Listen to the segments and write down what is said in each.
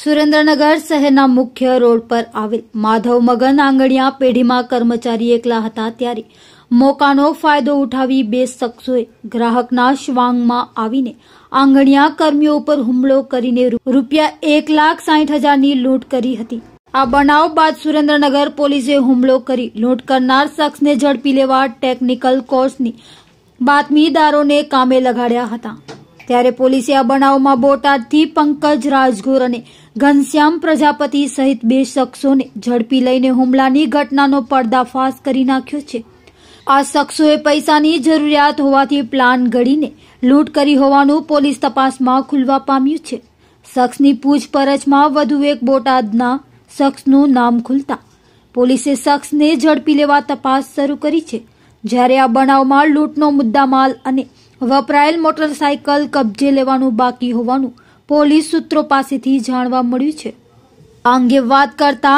સુરેન્દ્રનગર શહેરના મુખ્ય રોડ પર આવેલ માધવ મગન આંગણિયા પેઢીમાં કર્મચારી એકલા હતા ત્યારે મોકાનો ફાયદો ઉઠાવી બે શખ્સોએ ગ્રાહકના શ્વાંગમાં આવીને આંગણિયા કર્મીઓ પર હુમલો કરીને રૂપિયા એક લાખ સાહીઠ હજારની લૂંટ કરી હતી આ બનાવ બાદ સુરેન્દ્રનગર પોલીસે હુમલો કરી લૂંટ કરનાર શખ્સને ઝડપી લેવા ટેકનિકલ કોર્સની બાતમીદારોને કામે લગાડ્યા હતા ત્યારે પોલીસે આ બનાવમાં બોટાદથી પંકજ રાજગોર અને ઘનશ્યામ પ્રજાપતિ સહિત બે શખ્સોને ઝડપી લઈને હુમલાની ઘટનાનો પર્દાફાશ કરી નાખ્યો છે આ શખ્સોએ પૈસાની જરૂરિયાત હોવાથી પ્લાન ઘડીને લૂંટ કરી હોવાનું પોલીસ તપાસમાં ખુલવા પામ્યું છે શખ્સની પૂછપરછમાં વધુ એક બોટાદના શખ્સનું નામ ખુલતા પોલીસે શખ્સને ઝડપી લેવા તપાસ શરૂ કરી છે જ્યારે આ બનાવમાં લૂંટનો મુદ્દામાલ અને વપરાયેલ મોટરસાયકલ કબજે લેવાનું બાકી હોવાનું પોલીસ સૂત્રો પાસેથી જાણવા મળ્યું છે આ અંગે વાત કરતા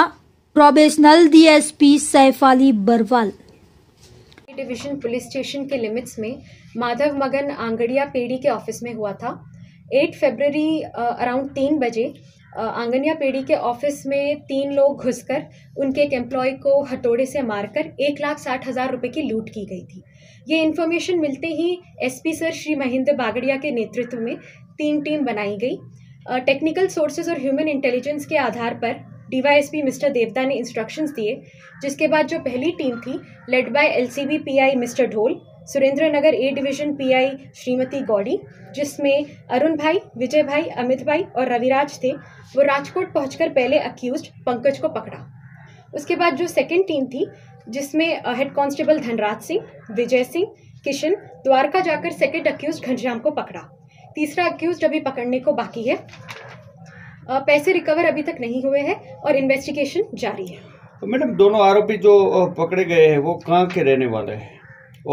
probational DSP Saif Ali Barwal division police station के लिमिट्स में माधव मगन आंगड़िया पेड़ी के ऑफिस में हुआ था 8 फरवरी अराउंड तीन बजे आंगनिया पेड़ी के ऑफिस में तीन लोग घुसकर उनके एक एम्प्लॉय को हथौड़े से मारकर एक लाख साठ हज़ार रुपये की लूट की गई थी ये इन्फॉर्मेशन मिलते ही एसपी सर श्री महेंद्र बागड़िया के नेतृत्व में तीन टीम बनाई गई टेक्निकल सोर्सेज और ह्यूमन इंटेलिजेंस के आधार पर डीवाईएसपी मिस्टर देवता ने इंस्ट्रक्शंस दिए जिसके बाद जो पहली टीम थी led by LCB PI mister Dhol Surendranagar A division PI Shrimati Gaudi जिसमें अरुण भाई विजय भाई अमित भाई और रविराज थे वो राजकोट पहुंचकर पहले अक्यूज पंकज को पकड़ा उसके बाद जो सेकेंड टीम थी जिसमें हेड कांस्टेबल धनराज सिंह विजय सिंह किशन द्वारका जाकर सेकेंड अक्यूज घनश्याम को पकड़ा तीसरा अक्यूज अभी पकड़ने को बाकी है पैसे रिकवर अभी तक नहीं हुए हैं और इन्वेस्टिगेशन जारी है तो मैडम दोनों आरोपी जो पकड़े गए हैं वो कहाँ के रहने वाले हैं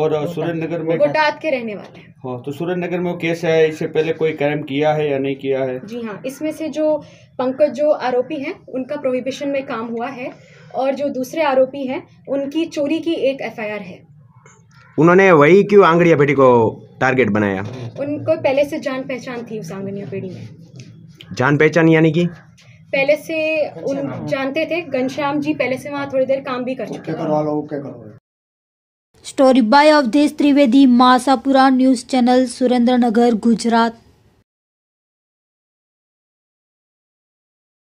और सुरेंद्रनगर में गोटात के रहने वाले हैं हाँ तो सुरेंद्रनगर में वो केस है इससे पहले कोई क्राइम किया है या नहीं किया है जी हाँ इसमें से जो पंकज जो आरोपी हैं उनका प्रोहिबिशन में काम हुआ है और जो दूसरे आरोपी हैं उनकी चोरी की एक एफ है उन्होंने वही क्यों आंगड़िया पेढ़ी को टारगेट बनाया उनको पहले से जान पहचान थी उस आंगड़िया पेढ़ी में जान पहचान यानी कि पहले से उन जानते थे घनश्याम जी पहले से वहाँ थोड़ी देर काम भी कर चुके story by Awadhesh Trivedi Masapura news channel Surendranagar Gujarat